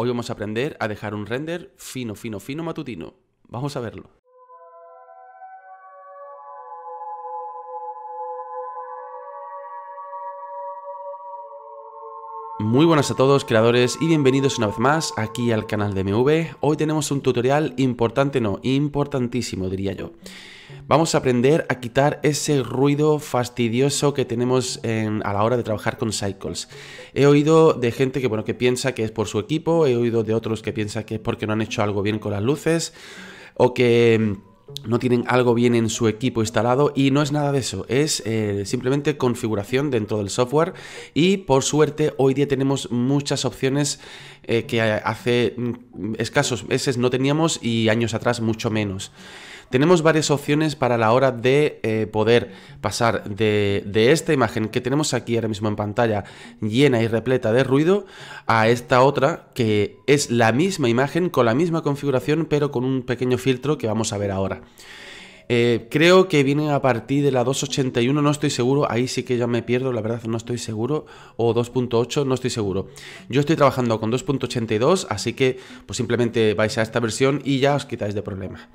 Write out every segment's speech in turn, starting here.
Hoy vamos a aprender a dejar un render fino, fino, fino matutino. Vamos a verlo. Muy buenas a todos creadores y bienvenidos una vez más aquí al canal de MV. Hoy tenemos un tutorial importante, no, importantísimo diría yo. Vamos a aprender a quitar ese ruido fastidioso que tenemos a la hora de trabajar con Cycles. He oído de gente que, bueno, que piensa que es por su equipo, he oído de otros que piensa que es porque no han hecho algo bien con las luces o que no tienen algo bien en su equipo instalado y no es nada de eso, es eh, simplemente configuración dentro del software y por suerte hoy día tenemos muchas opciones eh, que eh, hace mm, escasos meses no teníamos y años atrás mucho menos tenemos varias opciones para la hora de eh, poder pasar de, esta imagen que tenemos aquí ahora mismo en pantalla llena y repleta de ruido a esta otra que es la misma imagen con la misma configuración pero con un pequeño filtro que vamos a ver ahora. Eh, creo que viene a partir de la 2.81, no estoy seguro, ahí sí que ya me pierdo, la verdad no estoy seguro, o 2.8, no estoy seguro. Yo estoy trabajando con 2.82, así que pues simplemente vais a esta versión y ya os quitáis de problema.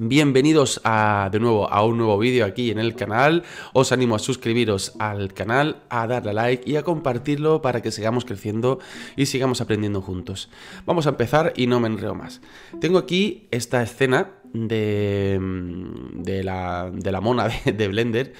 Bienvenidos a, de nuevo a un nuevo vídeo aquí en el canal. Os animo a suscribiros al canal, a darle like y a compartirlo para que sigamos creciendo y sigamos aprendiendo juntos. Vamos a empezar y no me enreo más. Tengo aquí esta escena de, mm, la, de la, mona de Blender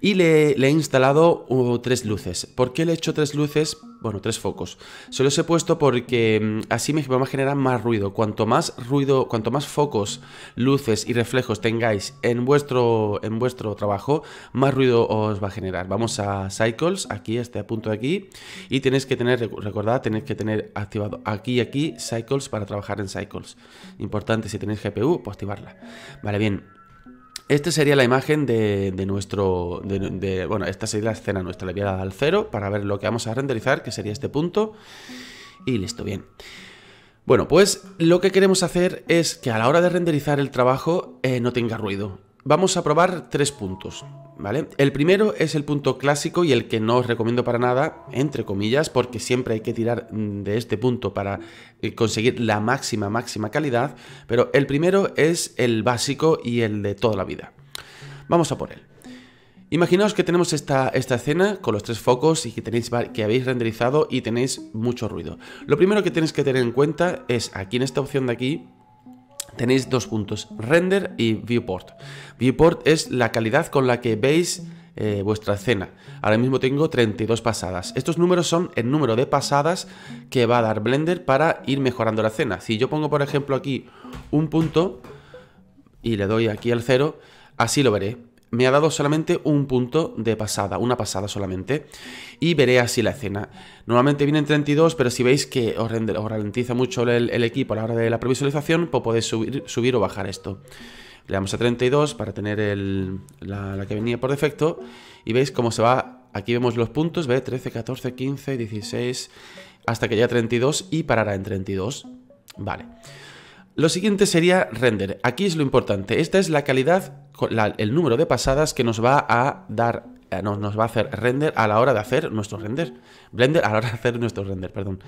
y le, he instalado uh, tres luces. ¿Por qué le he hecho tres luces? Bueno, tres focos. Se os he puesto porque mm, así me va a generar más ruido. Cuanto más ruido, cuanto más focos, luces y reflejos tengáis en vuestro, en vuestro trabajo, más ruido os va a generar. Vamos a Cycles, aquí, este punto de aquí, y tenéis que tener, recordad, tenéis que tener activado aquí y aquí Cycles para trabajar en Cycles. Importante, si tenéis GPU, pues activarla. Vale, bien. Esta sería la imagen de, nuestro... bueno, esta sería la escena nuestra. Le voy a dar al cero para ver lo que vamos a renderizar, que sería este punto. Y listo, bien. Bueno, pues lo que queremos hacer es que a la hora de renderizar el trabajo eh, no tenga ruido vamos a probar tres puntos, ¿vale? El primero es el punto clásico y el que no os recomiendo para nada, entre comillas, porque siempre hay que tirar mm, de este punto para eh, conseguir la máxima, máxima calidad, pero el primero es el básico y el de toda la vida. Vamos a por él. Imaginaos que tenemos esta, esta escena con los tres focos y que, tenéis, que habéis renderizado y tenéis mucho ruido. Lo primero que tenéis que tener en cuenta es aquí en esta opción de aquí, tenéis dos puntos, render y viewport. Viewport es la calidad con la que veis eh, vuestra escena. Ahora mismo tengo 32 pasadas. Estos números son el número de pasadas que va a dar Blender para ir mejorando la escena. Si yo pongo, por ejemplo, aquí un punto y le doy aquí al cero, así lo veré me ha dado solamente un punto de pasada, una pasada solamente, y veré así la escena. Normalmente viene en 32, pero si veis que os, ralentiza mucho el, equipo a la hora de la previsualización, pues podéis subir, o bajar esto. Le damos a 32 para tener la, que venía por defecto, y veis cómo se va, aquí vemos los puntos, ve 13, 14, 15, 16, hasta que llega 32 y parará en 32. Vale. Lo siguiente sería render. Aquí es lo importante. Esta es la calidad, el número de pasadas que nos va a dar eh, nos, va a hacer render a la hora de hacer nuestro render. Blender a la hora de hacer nuestro render, perdón.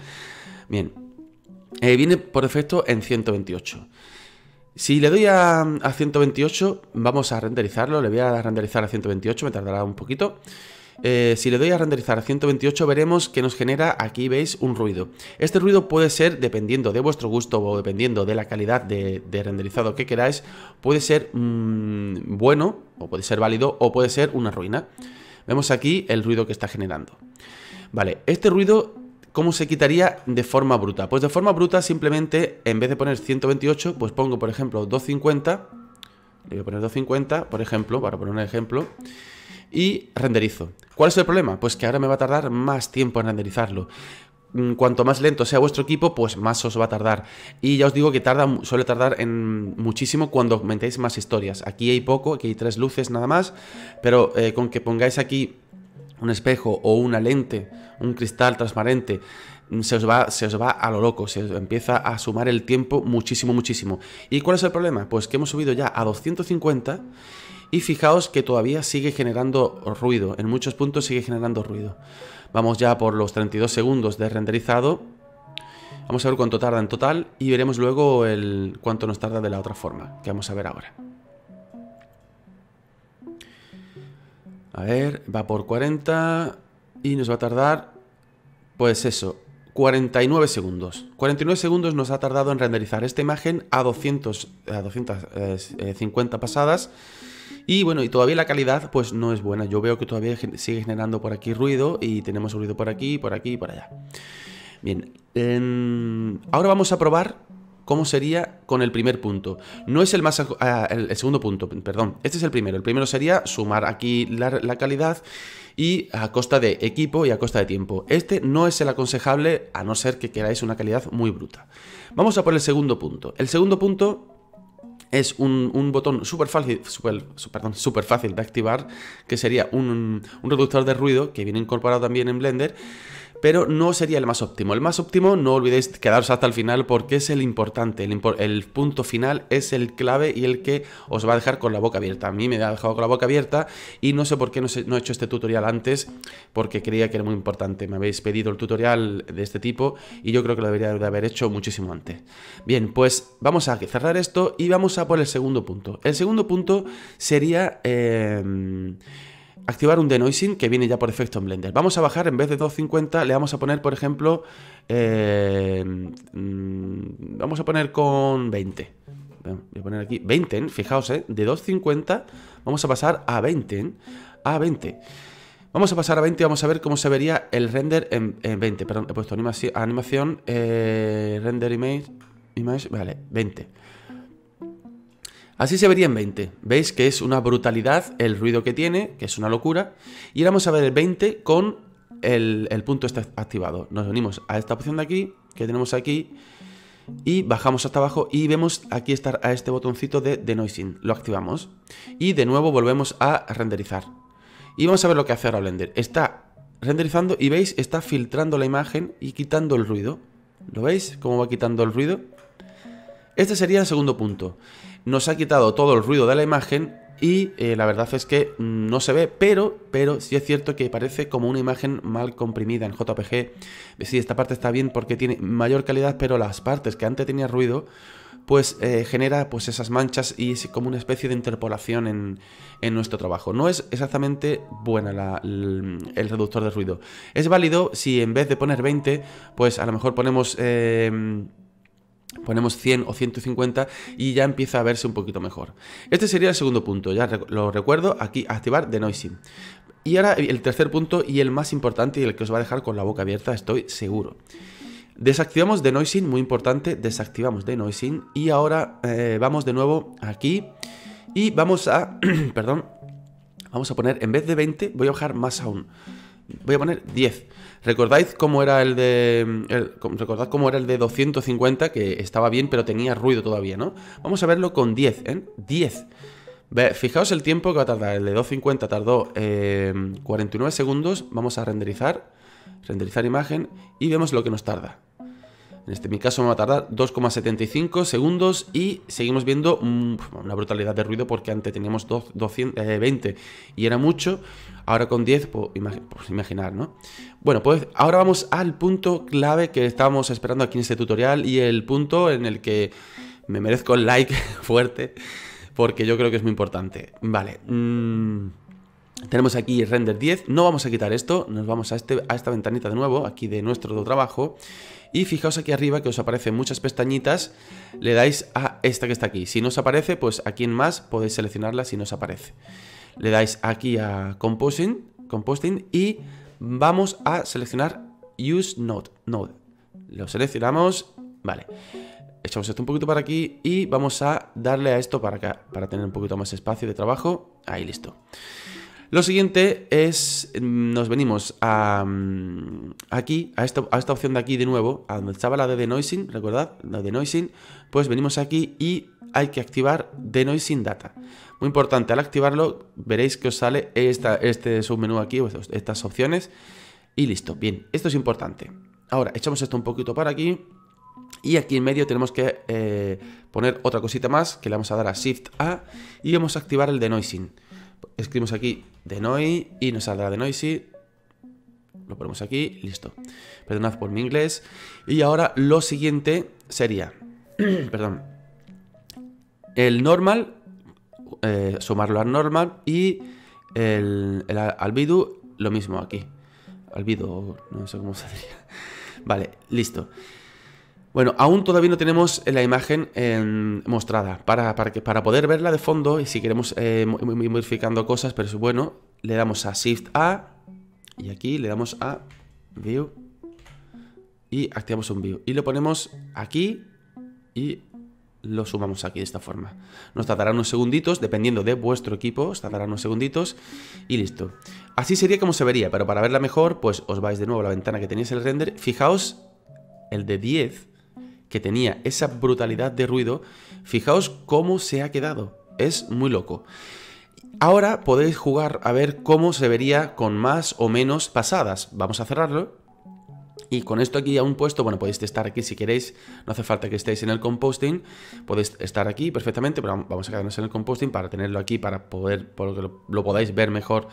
Bien. Eh, viene por defecto en 128. Si le doy a, a, 128, vamos a renderizarlo. Le voy a renderizar a 128, me tardará un poquito. Eh, si le doy a renderizar a 128 veremos que nos genera, aquí veis, un ruido. Este ruido puede ser, dependiendo de vuestro gusto o dependiendo de la calidad de, renderizado que queráis, puede ser mm, bueno, o puede ser válido, o puede ser una ruina. Vemos aquí el ruido que está generando. Vale, este ruido ¿Cómo se quitaría de forma bruta? Pues de forma bruta simplemente, en vez de poner 128, pues pongo, por ejemplo, 250. Le voy a poner 250, por ejemplo, para poner un ejemplo y renderizo. ¿Cuál es el problema? Pues que ahora me va a tardar más tiempo en renderizarlo mm, cuanto más lento sea vuestro equipo, pues más os va a tardar. Y ya os digo que tarda, suele tardar en muchísimo cuando aumentéis más historias. Aquí hay poco, aquí hay tres luces nada más, pero eh, con que pongáis aquí un espejo o una lente, un cristal transparente, mm, se os va, se os va a lo loco, se empieza a sumar el tiempo muchísimo, muchísimo. ¿Y cuál es el problema? Pues que hemos subido ya a 250 y fijaos que todavía sigue generando ruido, en muchos puntos sigue generando ruido. Vamos ya por los 32 segundos de renderizado. Vamos a ver cuánto tarda en total y veremos luego el cuánto nos tarda de la otra forma, que vamos a ver ahora. A ver, va por 40 y nos va a tardar, pues eso, 49 segundos. 49 segundos nos ha tardado en renderizar esta imagen a 200, a 250 eh, pasadas y bueno, y todavía la calidad pues no es buena. Yo veo que todavía sigue generando por aquí ruido y tenemos ruido por aquí, por aquí y por allá. Bien, em, ahora vamos a probar cómo sería con el primer punto. No es el más... Ah, el, segundo punto, perdón. Este es el primero. El primero sería sumar aquí la, la calidad y a costa de equipo y a costa de tiempo. Este no es el aconsejable a no ser que queráis una calidad muy bruta. Vamos a por el segundo punto. El segundo punto es un, un botón súper fácil, super, fácil de activar, que sería un, un reductor de ruido que viene incorporado también en Blender pero no sería el más óptimo. El más óptimo, no olvidéis quedaros hasta el final porque es el importante, el, punto final es el clave y el que os va a dejar con la boca abierta. A mí me ha dejado con la boca abierta y no sé por qué no, he hecho este tutorial antes porque creía que era muy importante. Me habéis pedido el tutorial de este tipo y yo creo que lo debería haber hecho muchísimo antes. Bien, pues vamos a cerrar esto y vamos a por el segundo punto. El segundo punto sería... Em, activar un denoising que viene ya por defecto en Blender. Vamos a bajar, en vez de 250, le vamos a poner, por ejemplo, eh, mm, vamos a poner con 20. Voy a poner aquí 20, ¿eh? fijaos, eh, de 250 vamos a pasar a 20, ¿eh? a 20. Vamos a pasar a 20 y vamos a ver cómo se vería el render en, 20. Perdón, he puesto animación, render image, image, vale, 20. Así se vería en 20. Veis que es una brutalidad el ruido que tiene, que es una locura. Y vamos a ver el 20 con el, punto este activado. Nos unimos a esta opción de aquí, que tenemos aquí, y bajamos hasta abajo y vemos aquí estar a este botoncito de denoising. Lo activamos. Y de nuevo volvemos a renderizar. Y vamos a ver lo que hace ahora Blender. Está renderizando y veis, está filtrando la imagen y quitando el ruido. ¿Lo veis? Cómo va quitando el ruido. Este sería el segundo punto. Nos ha quitado todo el ruido de la imagen y eh, la verdad es que mm, no se ve, pero, pero sí es cierto que parece como una imagen mal comprimida en JPG. Eh, sí, esta parte está bien porque tiene mayor calidad, pero las partes que antes tenía ruido, pues eh, genera pues esas manchas y es como una especie de interpolación en, nuestro trabajo. No es exactamente buena el reductor de ruido. Es válido si en vez de poner 20, pues a lo mejor ponemos... Em, ponemos 100 o 150 y ya empieza a verse un poquito mejor. Este sería el segundo punto, ya lo recuerdo, aquí activar denoising. Y ahora el tercer punto y el más importante y el que os va a dejar con la boca abierta, estoy seguro. Desactivamos denoising, muy importante, desactivamos denoising y ahora eh, vamos de nuevo aquí y vamos a, perdón, vamos a poner en vez de 20, voy a bajar más aún, voy a poner 10. ¿Recordáis cómo era el de. recordad cómo era el de 250 que estaba bien, pero tenía ruido todavía, ¿no? Vamos a verlo con 10, ¿eh? 10. fijaos el tiempo que va a tardar. El de 250 tardó 49 eh, segundos. Vamos a renderizar. Renderizar imagen. Y vemos lo que nos tarda. En este mi caso me va a tardar 2,75 segundos y seguimos viendo mm, una brutalidad de ruido porque antes teníamos 220 eh, y era mucho. Ahora con 10, pues, pues, imaginar, ¿no? Bueno, pues ahora vamos al punto clave que estábamos esperando aquí en este tutorial y el punto en el que me merezco el like fuerte porque yo creo que es muy importante. Vale. Mm, tenemos aquí render 10, no vamos a quitar esto, nos vamos a, este, a esta ventanita de nuevo, aquí de nuestro trabajo, y fijaos aquí arriba que os aparecen muchas pestañitas, le dais a esta que está aquí, si no os aparece, pues aquí en más podéis seleccionarla si no os aparece. Le dais aquí a Composing, Composting y vamos a seleccionar Use Node, Node. Lo seleccionamos, vale echamos esto un poquito para aquí y vamos a darle a esto para para tener un poquito más espacio de trabajo. Ahí, listo. Lo siguiente es, nos venimos a, mm, aquí, a esta, opción de aquí de nuevo, a donde estaba la de denoising, recordad, la de denoising, pues venimos aquí y hay que activar denoising data. Muy importante, al activarlo veréis que os sale este submenú aquí, pues, estas opciones, y listo, bien, esto es importante. Ahora, echamos esto un poquito para aquí, y aquí en medio tenemos que eh, poner otra cosita más, que le vamos a dar a Shift A, y vamos a activar el denoising escribimos aquí Denoi y nos saldrá Denoi, sí. Lo ponemos aquí, listo. Perdonad por mi inglés. Y ahora lo siguiente sería, perdón, el normal, eh, sumarlo al normal y el, albidu, lo mismo aquí. albidu, no sé cómo se Vale, listo. Bueno, aún todavía no tenemos eh, la imagen em, mostrada para, para, que, para poder verla de fondo y si queremos eh, modificando cosas, pero es bueno, le damos a Shift A y aquí le damos a View y activamos un View y lo ponemos aquí y lo sumamos aquí de esta forma. Nos tardará unos segunditos, dependiendo de vuestro equipo, os tardará unos segunditos y listo. Así sería como se vería, pero para verla mejor, pues os vais de nuevo a la ventana que tenéis el render. Fijaos el de 10 que tenía esa brutalidad de ruido, fijaos cómo se ha quedado. Es muy loco. Ahora podéis jugar a ver cómo se vería con más o menos pasadas. Vamos a cerrarlo. Y con esto aquí un puesto, bueno, podéis estar aquí si queréis, no hace falta que estéis en el composting, podéis estar aquí perfectamente, pero vamos a quedarnos en el composting para tenerlo aquí, para poder, porque que lo, podáis ver mejor,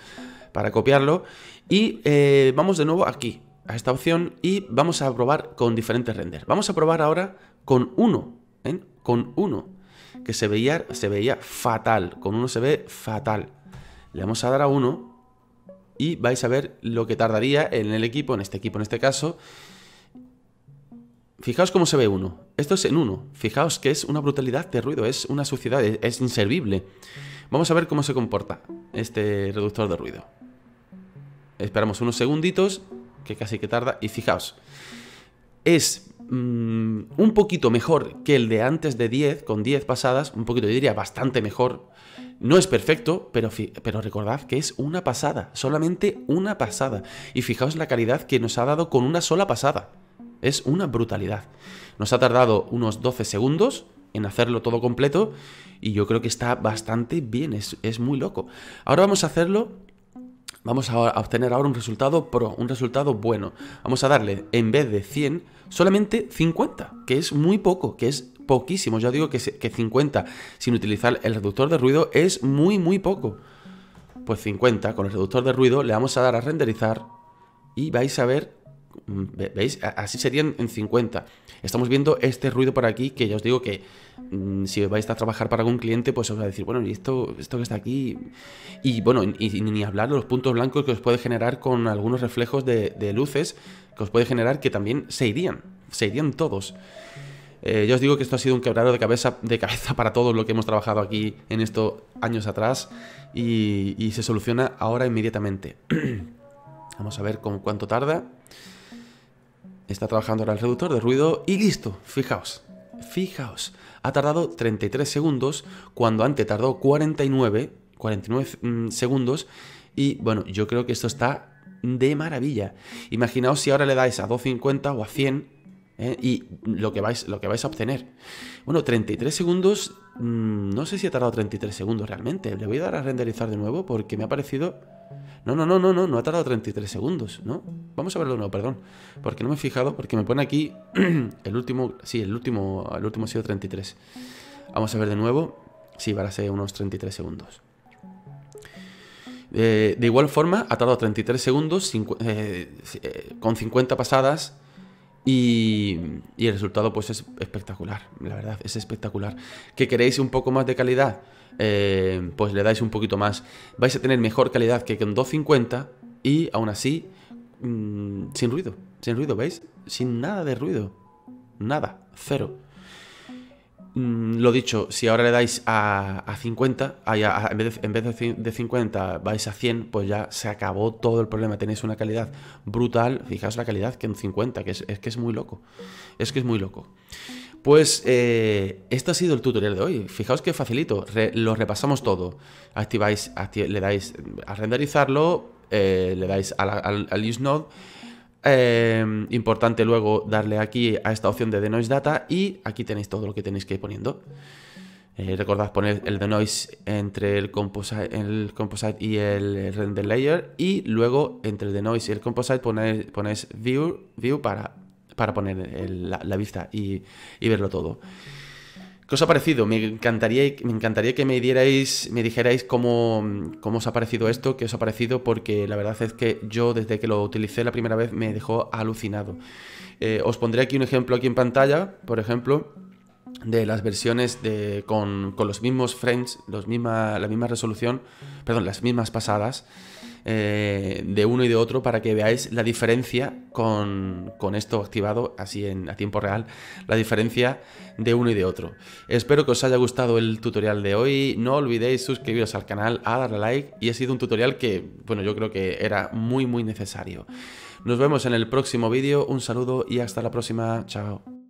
para copiarlo. Y eh, vamos de nuevo aquí, a esta opción y vamos a probar con diferentes renders. Vamos a probar ahora con uno, ¿eh? con uno, que se veía, se veía fatal, con uno se ve fatal. Le vamos a dar a uno y vais a ver lo que tardaría en el equipo, en este equipo en este caso. Fijaos cómo se ve uno. Esto es en uno. Fijaos que es una brutalidad de ruido, es una suciedad, es inservible. Vamos a ver cómo se comporta este reductor de ruido. Esperamos unos segunditos que casi que tarda. Y fijaos, es mm, un poquito mejor que el de antes de 10, con 10 pasadas, un poquito, yo diría, bastante mejor. No es perfecto, pero, pero recordad que es una pasada, solamente una pasada. Y fijaos la calidad que nos ha dado con una sola pasada. Es una brutalidad. Nos ha tardado unos 12 segundos en hacerlo todo completo y yo creo que está bastante bien, es, es muy loco. Ahora vamos a hacerlo Vamos a obtener ahora un resultado pro, un resultado bueno. Vamos a darle, en vez de 100, solamente 50, que es muy poco, que es poquísimo. Ya digo que, que 50 sin utilizar el reductor de ruido es muy, muy poco. Pues 50 con el reductor de ruido le vamos a dar a renderizar y vais a ver Mm, ¿Veis? Así serían en 50. Estamos viendo este ruido por aquí que ya os digo que mm, si vais a trabajar para algún cliente, pues os va a decir, bueno, ¿y esto, esto que está aquí? Y bueno, y, ni hablar de los puntos blancos que os puede generar con algunos reflejos de, luces que os puede generar que también se irían, se irían todos. Eh, yo os digo que esto ha sido un quebrado de cabeza, de cabeza para todos lo que hemos trabajado aquí en estos años atrás y, y se soluciona ahora inmediatamente. Vamos a ver con cuánto tarda. Está trabajando ahora el reductor de ruido y listo, fijaos, fijaos. Ha tardado 33 segundos cuando antes tardó 49, 49 mm, segundos y bueno, yo creo que esto está de maravilla. Imaginaos si ahora le dais a 250 o a 100 ¿eh? y lo que, vais, lo que vais a obtener. Bueno, 33 segundos, mm, no sé si ha tardado 33 segundos realmente. Le voy a dar a renderizar de nuevo porque me ha parecido... No, no, no, no, no, no ha tardado 33 segundos, ¿no? Vamos a verlo, de nuevo, perdón. Porque no me he fijado, porque me pone aquí el último, sí, el último, el último ha sido 33. Vamos a ver de nuevo. Sí, van a ser unos 33 segundos. Eh, de igual forma, ha tardado 33 segundos eh, con 50 pasadas y, el resultado pues es espectacular, la verdad, es espectacular. ¿Que queréis un poco más de calidad? Eh, pues le dais un poquito más. Vais a tener mejor calidad que con 250 y aún así mm, sin ruido, sin ruido, ¿veis? Sin nada de ruido, nada, cero. Mm, lo dicho, si ahora le dais a, 50, en, vez de, 50 vais a 100, pues ya se acabó todo el problema. Tenéis una calidad brutal. Fijaos la calidad que en 50, que es, que es muy loco. Es que es muy loco. Pues este ha sido el tutorial de hoy. Fijaos que facilito, lo repasamos todo. Activáis, le dais a renderizarlo, eh, le dais al, al use node Em, importante luego darle aquí a esta opción de denoise data y aquí tenéis todo lo que tenéis que ir poniendo. Eh, recordad poner el denoise entre el composite, el y el render layer y luego entre el denoise y el composite ponéis, view, view para, para poner la, vista y, y verlo todo. ¿Qué os ha parecido? Me encantaría, me encantaría que me dierais, me dijerais cómo, os ha parecido esto, qué os ha parecido, porque la verdad es que yo desde que lo utilicé la primera vez me dejó alucinado. Eh, os pondré aquí un ejemplo aquí en pantalla, por ejemplo, de las versiones de, con, los mismos frames, los la misma resolución, perdón, las mismas pasadas. Eh, de uno y de otro para que veáis la diferencia con, esto activado así en, a tiempo real, la diferencia de uno y de otro. Espero que os haya gustado el tutorial de hoy, no olvidéis suscribiros al canal, a darle like y ha sido un tutorial que, bueno, yo creo que era muy muy necesario. Nos vemos en el próximo vídeo, un saludo y hasta la próxima, chao.